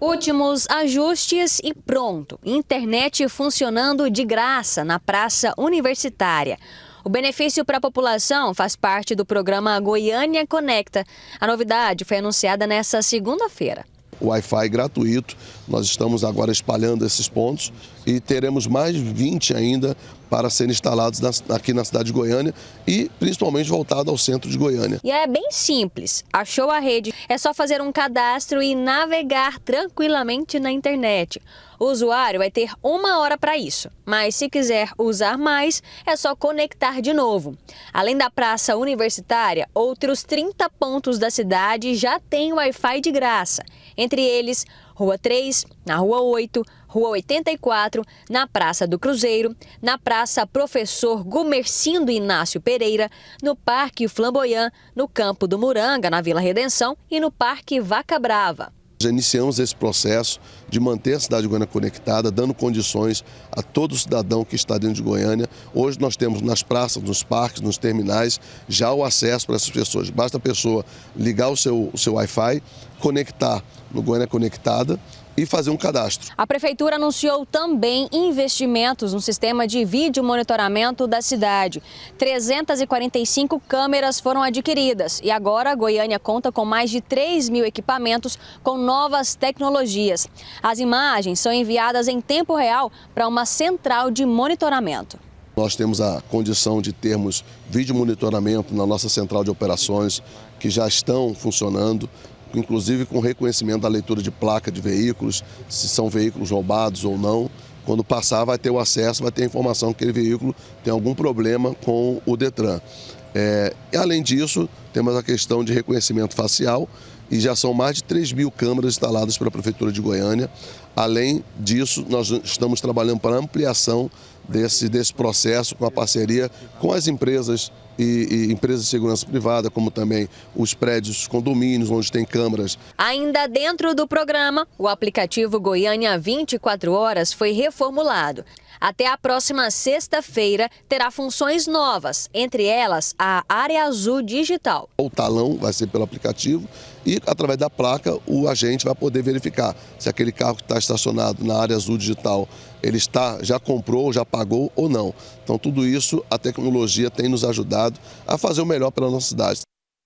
Últimos ajustes e pronto. Internet funcionando de graça na Praça Universitária. O benefício para a população faz parte do programa Goiânia Conecta. A novidade foi anunciada nesta segunda-feira. O Wi-Fi gratuito, nós estamos agora espalhando esses pontos e teremos mais 20 ainda para serem instalados aqui na cidade de Goiânia e principalmente voltado ao centro de Goiânia. E é bem simples. Achou a rede? É só fazer um cadastro e navegar tranquilamente na internet. O usuário vai ter uma hora para isso, mas se quiser usar mais, é só conectar de novo. Além da praça universitária, outros 30 pontos da cidade já têm Wi-Fi de graça, entre eles Rua 3, na Rua 8, Rua 84, na Praça do Cruzeiro, na Praça Professor Gumercindo Inácio Pereira, no Parque Flamboyant, no Campo do Muranga, na Vila Redenção e no Parque Vaca Brava. Já iniciamos esse processo de manter a cidade de Goiânia conectada, dando condições a todo cidadão que está dentro de Goiânia. Hoje nós temos nas praças, nos parques, nos terminais, já o acesso para essas pessoas. Basta a pessoa ligar o seu, o seu Wi-Fi, conectar no Goiânia é Conectada, e fazer um cadastro. A prefeitura anunciou também investimentos no sistema de vídeo monitoramento da cidade. 345 câmeras foram adquiridas e agora a Goiânia conta com mais de 3 mil equipamentos com novas tecnologias. As imagens são enviadas em tempo real para uma central de monitoramento. Nós temos a condição de termos vídeo monitoramento na nossa central de operações, que já estão funcionando inclusive com reconhecimento da leitura de placa de veículos, se são veículos roubados ou não. Quando passar, vai ter o acesso, vai ter a informação que aquele veículo tem algum problema com o Detran. É, e além disso, temos a questão de reconhecimento facial e já são mais de 3 mil câmeras instaladas pela Prefeitura de Goiânia. Além disso, nós estamos trabalhando para ampliação desse, desse processo com a parceria com as empresas e, e, empresas de segurança privada, como também os prédios, condomínios onde tem câmaras. Ainda dentro do programa, o aplicativo Goiânia 24 Horas foi reformulado. Até a próxima sexta-feira terá funções novas, entre elas a área azul digital. O talão vai ser pelo aplicativo e através da placa o agente vai poder verificar se aquele carro que está estacionado na área azul digital ele está, já comprou, já pagou ou não. Então tudo isso a tecnologia tem nos ajudado a fazer o melhor pela nossa cidade.